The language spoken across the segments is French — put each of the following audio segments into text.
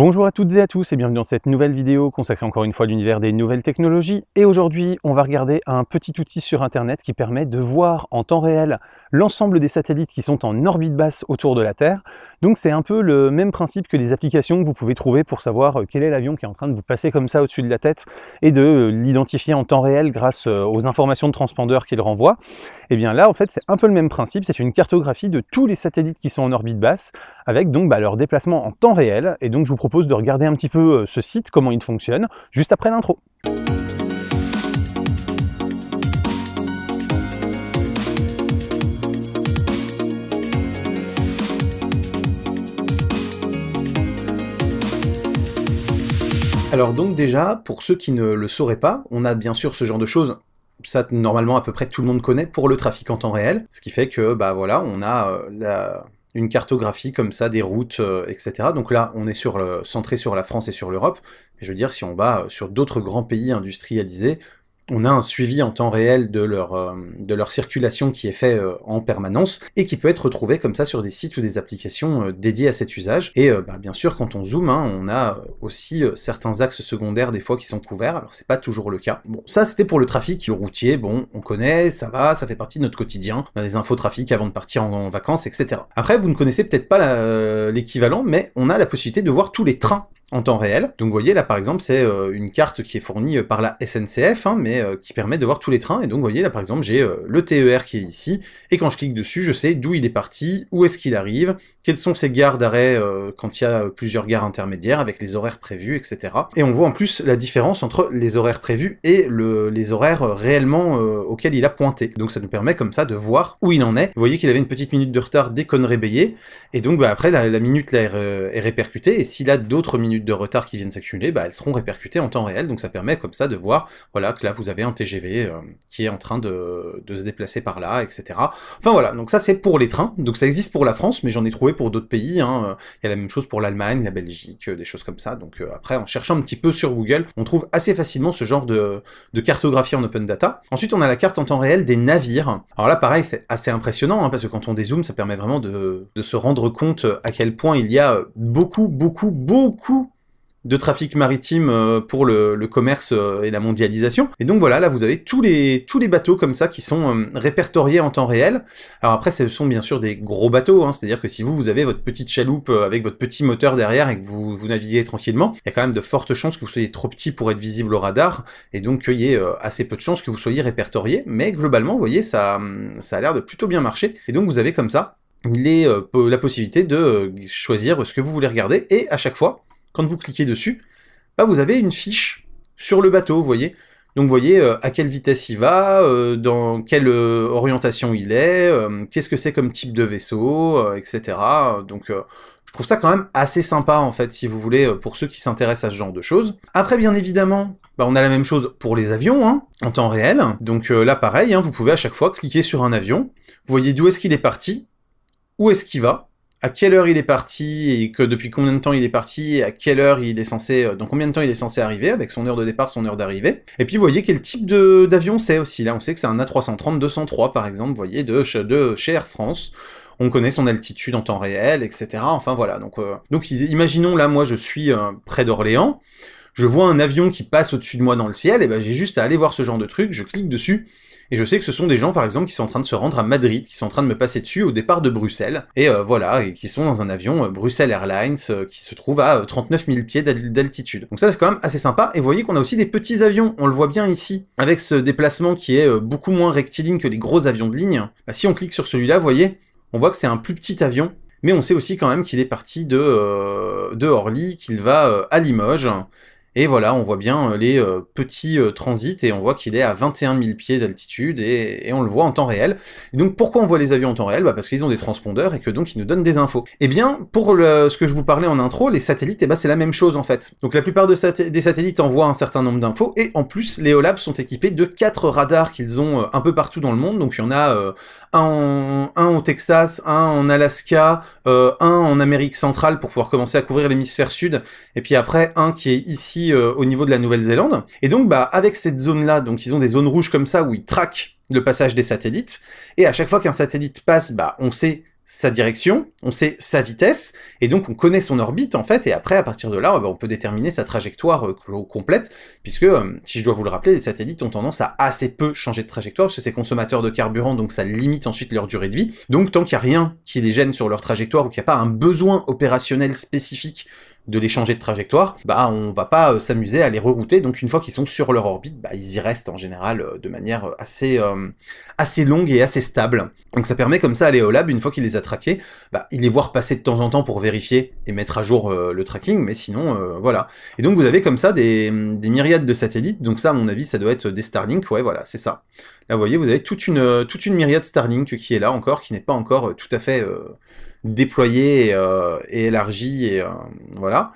Bonjour à toutes et à tous et bienvenue dans cette nouvelle vidéo consacrée encore une fois à l'univers des nouvelles technologies. Et aujourd'hui, on va regarder un petit outil sur Internet qui permet de voir en temps réel l'ensemble des satellites qui sont en orbite basse autour de la Terre. Donc c'est un peu le même principe que les applications que vous pouvez trouver pour savoir euh, quel est l'avion qui est en train de vous passer comme ça au-dessus de la tête et de euh, l'identifier en temps réel grâce euh, aux informations de transpondeur qu'il renvoie. Et eh bien là, en fait, c'est un peu le même principe, c'est une cartographie de tous les satellites qui sont en orbite basse, avec donc bah, leur déplacement en temps réel. Et donc je vous propose de regarder un petit peu ce site, comment il fonctionne, juste après l'intro. Alors donc déjà, pour ceux qui ne le sauraient pas, on a bien sûr ce genre de choses ça normalement à peu près tout le monde connaît pour le trafic en temps réel, ce qui fait que bah voilà, on a euh, une cartographie comme ça des routes, euh, etc. Donc là, on est sur le, centré sur la France et sur l'Europe. Mais je veux dire, si on va euh, sur d'autres grands pays industrialisés, on a un suivi en temps réel de leur, euh, de leur circulation qui est fait euh, en permanence et qui peut être retrouvé comme ça sur des sites ou des applications euh, dédiées à cet usage. Et bah, bien sûr, quand on zoome, hein, on a aussi certains axes secondaires des fois qui sont couverts, alors c'est pas toujours le cas. Bon, ça c'était pour le trafic routier, bon, on connaît, ça va, ça fait partie de notre quotidien, on a des infos trafic avant de partir en vacances, etc. Après, vous ne connaissez peut-être pas l'équivalent, mais on a la possibilité de voir tous les trains en temps réel. Donc vous voyez là par exemple c'est euh, une carte qui est fournie euh, par la SNCF hein, mais euh, qui permet de voir tous les trains et donc vous voyez là par exemple j'ai le TER qui est ici et quand je clique dessus je sais d'où il est parti, où est-ce qu'il arrive, quelles sont ses gares d'arrêt quand il y a plusieurs gares intermédiaires avec les horaires prévus etc. Et on voit en plus la différence entre les horaires prévus et les horaires réellement auxquels il a pointé. Donc ça nous permet comme ça de voir où il en est. Vous voyez qu'il avait une petite minute de retard dès qu'on réveillait et donc bah, après la, la minute là, est, répercutée et s'il a d'autres minutes de retard qui viennent s'accumuler, bah, elles seront répercutées en temps réel, donc ça permet comme ça de voir, voilà, que là vous avez un TGV euh, qui est en train de, se déplacer par là, etc. Enfin voilà, donc ça c'est pour les trains, donc ça existe pour la France, mais j'en ai trouvé pour d'autres pays, hein. il y a la même chose pour l'Allemagne, la Belgique, euh, des choses comme ça, donc euh, après en cherchant un petit peu sur Google, on trouve assez facilement ce genre de, cartographie en open data. Ensuite on a la carte en temps réel des navires, alors là pareil c'est assez impressionnant, hein, parce que quand on dézoome, ça permet vraiment de se rendre compte à quel point il y a beaucoup, beaucoup, beaucoup de trafic maritime euh, pour le, commerce euh, et la mondialisation. Et donc voilà, là vous avez tous les, tous les bateaux comme ça qui sont euh, répertoriés en temps réel. Alors après, ce sont bien sûr des gros bateaux, hein. c'est-à-dire que si vous, vous avez votre petite chaloupe avec votre petit moteur derrière et que vous, vous naviguez tranquillement, il y a quand même de fortes chances que vous soyez trop petit pour être visible au radar, et donc qu'il y ait assez peu de chances que vous soyez répertorié. Mais globalement, vous voyez, ça, ça a l'air de plutôt bien marcher. Et donc vous avez comme ça la possibilité de choisir ce que vous voulez regarder, et à chaque fois, quand vous cliquez dessus, bah, vous avez une fiche sur le bateau, vous voyez. Donc vous voyez euh, à quelle vitesse il va, euh, dans quelle euh, orientation il est, qu'est-ce que c'est comme type de vaisseau, etc. Donc je trouve ça quand même assez sympa en fait, si vous voulez, pour ceux qui s'intéressent à ce genre de choses. Après bien évidemment, bah, on a la même chose pour les avions, hein, en temps réel. Donc là pareil, hein, vous pouvez à chaque fois cliquer sur un avion, vous voyez d'où est-ce qu'il est parti, où est-ce qu'il va, à quelle heure il est parti et que depuis combien de temps il est parti et à quelle heure il est censé, euh, dans combien de temps il est censé arriver avec son heure de départ, son heure d'arrivée. Et puis vous voyez quel type d'avion c'est aussi. Là on sait que c'est un A330-203 par exemple, vous voyez, de, chez Air France on connaît son altitude en temps réel, etc. Enfin voilà, donc, euh, donc imaginons là, moi je suis euh, près d'Orléans, je vois un avion qui passe au-dessus de moi dans le ciel, et ben j'ai juste à aller voir ce genre de truc, je clique dessus, et je sais que ce sont des gens par exemple qui sont en train de se rendre à Madrid, qui sont en train de me passer dessus au départ de Bruxelles, et euh, voilà, et qui sont dans un avion euh, Bruxelles Airlines euh, qui se trouve à 39 000 pieds d'altitude. Donc ça c'est quand même assez sympa, et vous voyez qu'on a aussi des petits avions, on le voit bien ici, avec ce déplacement qui est beaucoup moins rectiligne que les gros avions de ligne. Bah, si on clique sur celui-là, vous voyez, on voit que c'est un plus petit avion, mais on sait aussi quand même qu'il est parti de, de Orly, qu'il va à Limoges, et voilà, on voit bien euh, les euh, petits euh, transits et on voit qu'il est à 21 000 pieds d'altitude et, on le voit en temps réel. Et donc pourquoi on voit les avions en temps réel bah Parce qu'ils ont des transpondeurs et que donc ils nous donnent des infos. Et eh bien, pour ce que je vous parlais en intro, les satellites, et eh bah ben, c'est la même chose en fait. Donc la plupart des satellites envoient un certain nombre d'infos et en plus, les OLAB sont équipés de quatre radars qu'ils ont un peu partout dans le monde. Donc il y en a un en, un au Texas, un en Alaska, euh, un en Amérique centrale pour pouvoir commencer à couvrir l'hémisphère sud, et puis après un qui est ici euh, au niveau de la Nouvelle-Zélande. Et donc bah avec cette zone-là, donc ils ont des zones rouges comme ça où ils traquent le passage des satellites, et à chaque fois qu'un satellite passe, bah on sait sa direction, on sait sa vitesse, et donc on connaît son orbite en fait, et après à partir de là, eh ben, on peut déterminer sa trajectoire euh, complète, puisque euh, si je dois vous le rappeler, les satellites ont tendance à assez peu changer de trajectoire, parce que c'est consommateur de carburant, donc ça limite ensuite leur durée de vie. Donc tant qu'il n'y a rien qui les gêne sur leur trajectoire, ou qu'il n'y a pas un besoin opérationnel spécifique de les changer de trajectoire, bah on va pas euh, s'amuser à les rerouter. Donc une fois qu'ils sont sur leur orbite, bah, ils y restent en général euh, de manière euh, assez, assez longue et assez stable. Donc ça permet comme ça à l'Eolab, une fois qu'il les a traqués, bah, il les voir passer de temps en temps pour vérifier et mettre à jour le tracking, mais sinon voilà. Et donc vous avez comme ça des, myriades de satellites, donc ça à mon avis ça doit être des Starlink, ouais voilà, c'est ça. Là vous voyez, vous avez toute une, toute une myriade Starlink qui est là encore, qui n'est pas encore tout à fait déployé euh, et, élargi et euh, voilà.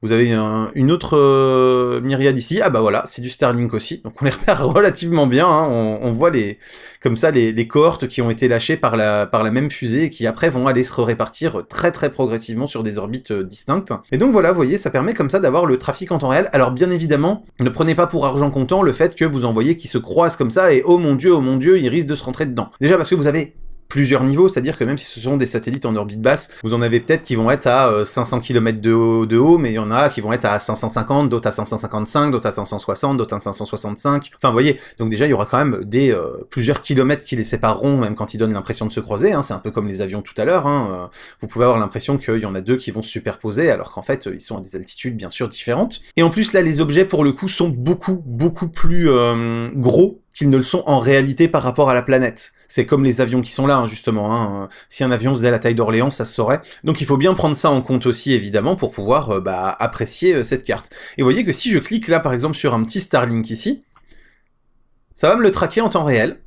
Vous avez une autre euh, myriade ici. Ah bah voilà, c'est du Starlink aussi. Donc on les repère relativement bien. Hein. On, voit les, comme ça les, cohortes qui ont été lâchées par la, par la même fusée qui après vont aller se répartir très très progressivement sur des orbites distinctes. Et donc voilà, vous voyez, ça permet comme ça d'avoir le trafic en temps réel. Alors bien évidemment, ne prenez pas pour argent comptant le fait que vous envoyez qui se croisent comme ça et oh mon dieu, oh mon dieu, ils risquent de se rentrer dedans. Déjà parce que vous avez plusieurs niveaux, c'est-à-dire que même si ce sont des satellites en orbite basse, vous en avez peut-être qui vont être à 500 euh, km de haut, de haut, mais il y en a qui vont être à 550, d'autres à 555, d'autres à 560, d'autres à 565. Enfin, vous voyez, donc déjà, il y aura quand même des euh, plusieurs kilomètres qui les sépareront, même quand ils donnent l'impression de se croiser. Hein. c'est un peu comme les avions tout à l'heure. Hein. Euh, vous pouvez avoir l'impression qu'il y en a deux qui vont se superposer, alors qu'en fait, ils sont à des altitudes bien sûr différentes. Et en plus, là, les objets, pour le coup, sont beaucoup, beaucoup plus gros qu'ils ne le sont en réalité par rapport à la planète. C'est comme les avions qui sont là, hein, justement. Hein. Si un avion faisait la taille d'Orléans, ça se saurait. Donc il faut bien prendre ça en compte aussi, évidemment, pour pouvoir euh, bah, apprécier euh, cette carte. Et vous voyez que si je clique là, par exemple, sur un petit Starlink ici, ça va me le traquer en temps réel.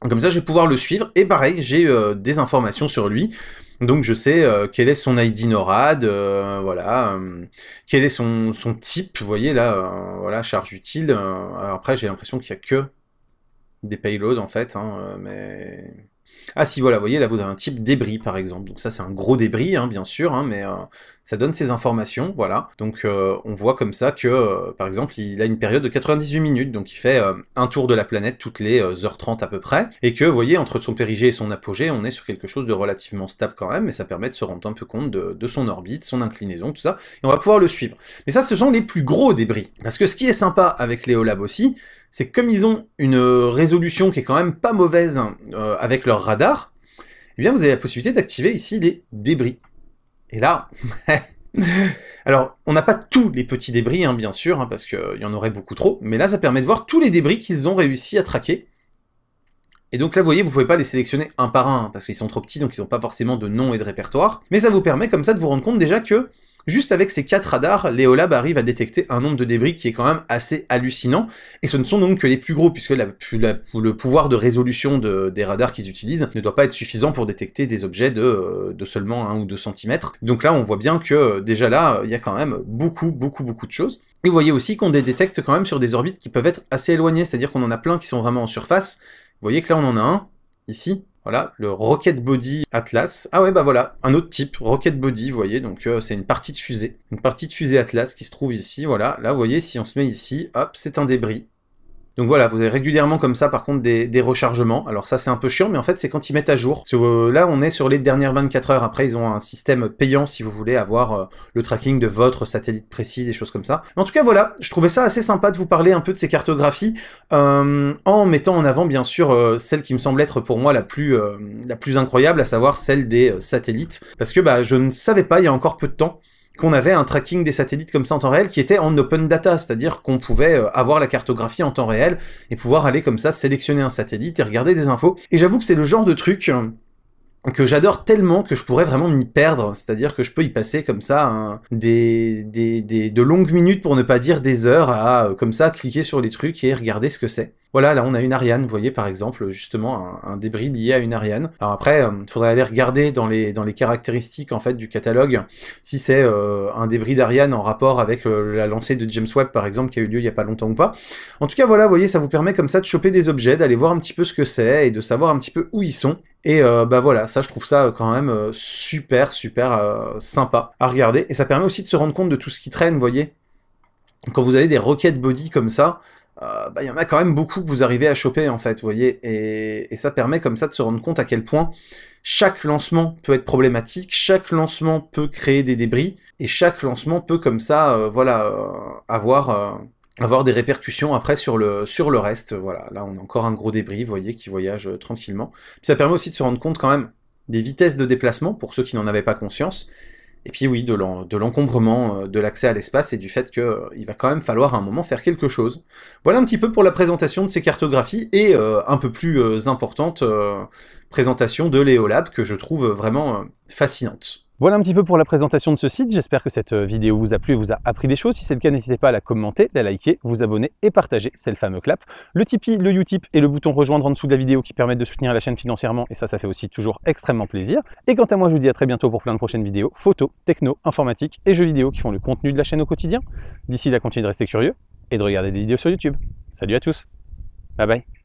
Comme ça, je vais pouvoir le suivre. Et pareil, j'ai euh, des informations sur lui. Donc je sais euh, quel est son ID NORAD, euh, voilà, quel est son, type, vous voyez là, voilà, charge utile. après j'ai l'impression qu'il n'y a que des payloads en fait, hein, mais ah si, voilà, vous voyez, là vous avez un type débris par exemple. Donc ça c'est un gros débris, hein, bien sûr, hein, mais euh, ça donne ces informations, voilà. Donc euh, on voit comme ça que, euh, par exemple, il a une période de 98 minutes, donc il fait un tour de la planète toutes les heures 30 à peu près, et que, vous voyez, entre son périgée et son apogée, on est sur quelque chose de relativement stable quand même, mais ça permet de se rendre un peu compte de, son orbite, son inclinaison, tout ça, et on va pouvoir le suivre. Mais ça, ce sont les plus gros débris. Parce que ce qui est sympa avec les aussi, c'est comme ils ont une euh, résolution qui est quand même pas mauvaise hein, euh, avec leur radar, eh bien vous avez la possibilité d'activer ici les débris. Et là, alors on n'a pas tous les petits débris hein, bien sûr, hein, parce qu'il euh, y en aurait beaucoup trop, mais là ça permet de voir tous les débris qu'ils ont réussi à traquer. Et donc là vous voyez, vous pouvez pas les sélectionner un par un, parce qu'ils sont trop petits, donc ils n'ont pas forcément de nom et de répertoire, mais ça vous permet comme ça de vous rendre compte déjà que Juste avec ces quatre radars, Léolab arrive à détecter un nombre de débris qui est quand même assez hallucinant, et ce ne sont donc que les plus gros, puisque le pouvoir de résolution des radars qu'ils utilisent ne doit pas être suffisant pour détecter des objets de, euh, seulement 1 ou 2 cm. Donc là, on voit bien que euh, déjà là, il y a quand même beaucoup, beaucoup, beaucoup de choses. Et vous voyez aussi qu'on détecte quand même sur des orbites qui peuvent être assez éloignées, c'est-à-dire qu'on en a plein qui sont vraiment en surface. Vous voyez que là, on en a un, ici, voilà, le Rocket Body Atlas. Ah ouais, bah voilà, un autre type, Rocket Body, vous voyez, donc euh, c'est une partie de fusée. Une partie de fusée Atlas qui se trouve ici, voilà. Là, vous voyez, si on se met ici, hop, c'est un débris. Donc voilà, vous avez régulièrement comme ça par contre des, rechargements. Alors ça c'est un peu chiant, mais en fait c'est quand ils mettent à jour. Euh, là on est sur les dernières 24 heures. Après ils ont un système payant si vous voulez avoir euh, le tracking de votre satellite précis, des choses comme ça. en tout cas voilà, je trouvais ça assez sympa de vous parler un peu de ces cartographies euh, en mettant en avant bien sûr celle qui me semble être pour moi la plus, la plus incroyable, à savoir celle des satellites. Parce que bah, je ne savais pas il y a encore peu de temps qu'on avait un tracking des satellites comme ça en temps réel qui était en open data, c'est-à-dire qu'on pouvait euh, avoir la cartographie en temps réel et pouvoir aller comme ça sélectionner un satellite et regarder des infos. Et j'avoue que c'est le genre de truc euh, que j'adore tellement que je pourrais vraiment m'y perdre, c'est-à-dire que je peux y passer comme ça hein, des, des, des, de longues minutes pour ne pas dire des heures à euh, comme ça cliquer sur les trucs et regarder ce que c'est. Voilà, là on a une Ariane, vous voyez par exemple, justement un, débris lié à une Ariane. Alors après, il euh, faudrait aller regarder dans les, dans les caractéristiques en fait du catalogue si c'est euh, un débris d'Ariane en rapport avec la lancée de James Webb par exemple qui a eu lieu il n'y a pas longtemps ou pas. En tout cas voilà, vous voyez, ça vous permet comme ça de choper des objets, d'aller voir un petit peu ce que c'est et de savoir un petit peu où ils sont. Et euh, bah voilà, ça je trouve ça euh, quand même euh, super, super sympa à regarder. Et ça permet aussi de se rendre compte de tout ce qui traîne, vous voyez. Quand vous avez des roquettes body comme ça, bah, il y en a quand même beaucoup que vous arrivez à choper en fait, vous voyez. Et, et, ça permet comme ça de se rendre compte à quel point chaque lancement peut être problématique, chaque lancement peut créer des débris, et chaque lancement peut comme ça, voilà, avoir avoir des répercussions après sur le, sur le reste. Voilà, là on a encore un gros débris, vous voyez, qui voyage euh, tranquillement. Puis ça permet aussi de se rendre compte quand même des vitesses de déplacement, pour ceux qui n'en avaient pas conscience, et puis oui, de l'encombrement euh, de l'accès à l'espace et du fait qu'il euh, il va quand même falloir à un moment faire quelque chose. Voilà un petit peu pour la présentation de ces cartographies, et un peu plus importante, présentation de l'EOLAB, que je trouve vraiment fascinante. Voilà un petit peu pour la présentation de ce site, j'espère que cette euh, vidéo vous a plu et vous a appris des choses. Si c'est le cas, n'hésitez pas à la commenter, la liker, vous abonner et partager, c'est le fameux clap. Le Tipeee, le Utip et le bouton rejoindre en dessous de la vidéo qui permettent de soutenir la chaîne financièrement et ça, ça fait aussi toujours extrêmement plaisir. Et quant à moi, je vous dis à très bientôt pour plein de prochaines vidéos, photos, techno, informatique et jeux vidéo qui font le contenu de la chaîne au quotidien. D'ici là, continuez de rester curieux et de regarder des vidéos sur YouTube. Salut à tous, bye bye